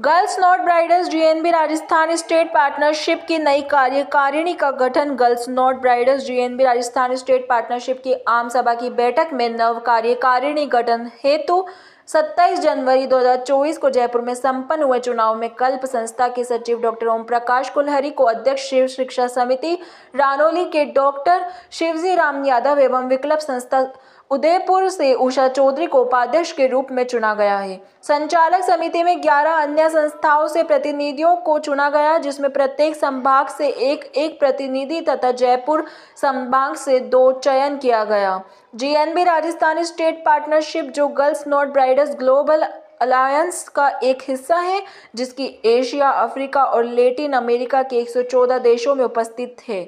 girls not brides GNB Rajasthan state partnership की नई कार्यकारिणी का गठन girls not brides GNB Rajasthan state partnership की आम सभा की बैठक में नव कार्यकारिणी गठन हेतु 27 जनवरी 2024 को जयपुर में संपन्न हुए चुनाव में कल्प संस्था के सचिव डॉक्टर ओम प्रकाश कुलहरी को अध्यक्ष शिव शिक्षा समिति रानोली के डॉक्टर शिवजी राम यादव एवं विकल्प संस्था उदयपुर से उषा चौधरी को उपाध्यक्ष के रूप में चुना गया है संचालक समिति में 11 अन्य संस्थाओं से प्रतिनिधियों को चुना गया जिसमें प्रत्येक संभाग से एक एक प्रतिनिधि तथा जयपुर संभाग से दो चयन किया गया जीएनबी राजस्थान स्टेट पार्टनरशिप जो girls not bride traders global alliance का एक हिस्सा है जिसकी एशिया अफ्रीका और लेटिन अमेरिका के 114 देशों में उपस्थित है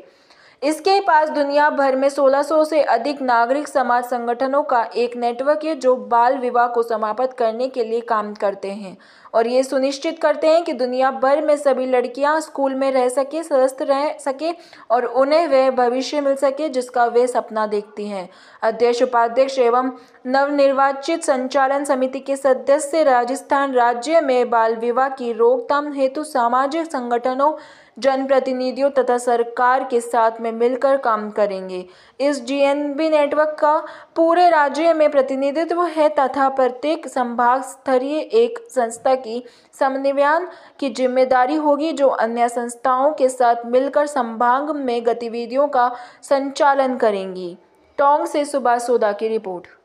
इसके पास दुनिया भर में 1600 से अधिक नागरिक समाज संगठनों का एक नेटवर्क है जो बाल विवाह को समाप्त करने के लिए काम करते हैं और ये सुनिश्चित करते हैं कि दुनिया भर में सभी लड़कियां स्कूल में रह सके स्वस्थ रह सके और उन्हें वह भविष्य मिल सके जिसका वे सपना देखती हैं अध्यक्ष उपाध्यक्ष एवं नवनिर्वाचित संचालन समिति के सदस्य राजस्थान राज्य में बाल विवाह की रोकथाम हेतु सामाजिक संगठनों जनप्रतिनिधियों तथा सरकार के साथ में मिलकर काम करेंगे इस जीएनबी नेटवर्क का पूरे राज्य में प्रतिनिधित्व है तथा प्रत्येक संभाग स्तरीय एक संस्था की समन्वयन की जिम्मेदारी होगी जो अन्य संस्थाओं के साथ मिलकर संभाग में गतिविधियों का संचालन करेंगी टोंग से सुभाष सोदा की रिपोर्ट